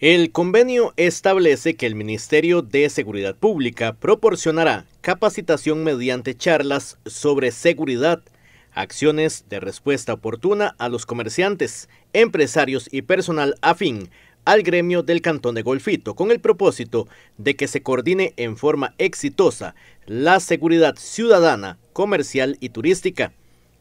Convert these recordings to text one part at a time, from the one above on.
El convenio establece que el Ministerio de Seguridad Pública proporcionará capacitación mediante charlas sobre seguridad, acciones de respuesta oportuna a los comerciantes, empresarios y personal afín al gremio del Cantón de Golfito con el propósito de que se coordine en forma exitosa la seguridad ciudadana, comercial y turística.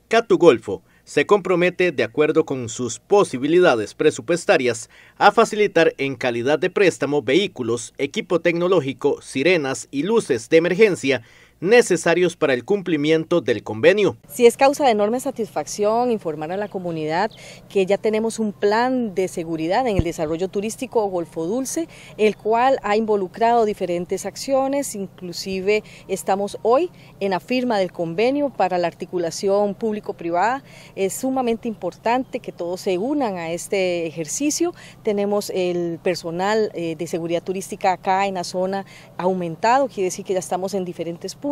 Catu Golfo se compromete, de acuerdo con sus posibilidades presupuestarias, a facilitar en calidad de préstamo vehículos, equipo tecnológico, sirenas y luces de emergencia necesarios para el cumplimiento del convenio. Si es causa de enorme satisfacción informar a la comunidad que ya tenemos un plan de seguridad en el desarrollo turístico Golfo Dulce, el cual ha involucrado diferentes acciones, inclusive estamos hoy en la firma del convenio para la articulación público-privada. Es sumamente importante que todos se unan a este ejercicio. Tenemos el personal eh, de seguridad turística acá en la zona aumentado, quiere decir que ya estamos en diferentes puntos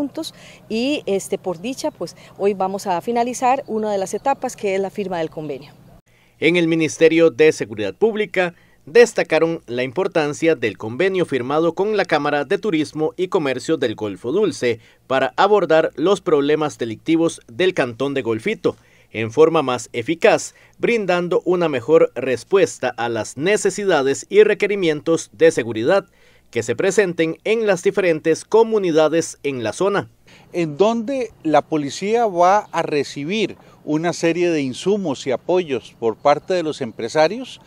y este, por dicha, pues hoy vamos a finalizar una de las etapas que es la firma del convenio. En el Ministerio de Seguridad Pública destacaron la importancia del convenio firmado con la Cámara de Turismo y Comercio del Golfo Dulce para abordar los problemas delictivos del Cantón de Golfito en forma más eficaz, brindando una mejor respuesta a las necesidades y requerimientos de seguridad que se presenten en las diferentes comunidades en la zona. En donde la policía va a recibir una serie de insumos y apoyos por parte de los empresarios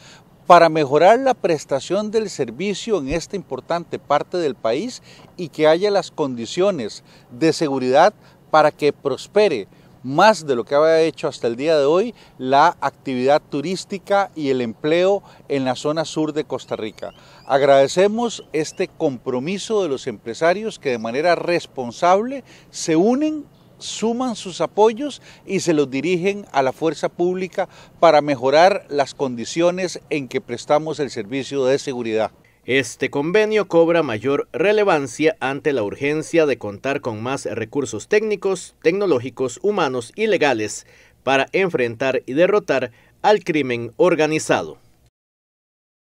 para mejorar la prestación del servicio en esta importante parte del país y que haya las condiciones de seguridad para que prospere más de lo que había hecho hasta el día de hoy la actividad turística y el empleo en la zona sur de Costa Rica. Agradecemos este compromiso de los empresarios que de manera responsable se unen suman sus apoyos y se los dirigen a la fuerza pública para mejorar las condiciones en que prestamos el servicio de seguridad. Este convenio cobra mayor relevancia ante la urgencia de contar con más recursos técnicos, tecnológicos, humanos y legales para enfrentar y derrotar al crimen organizado.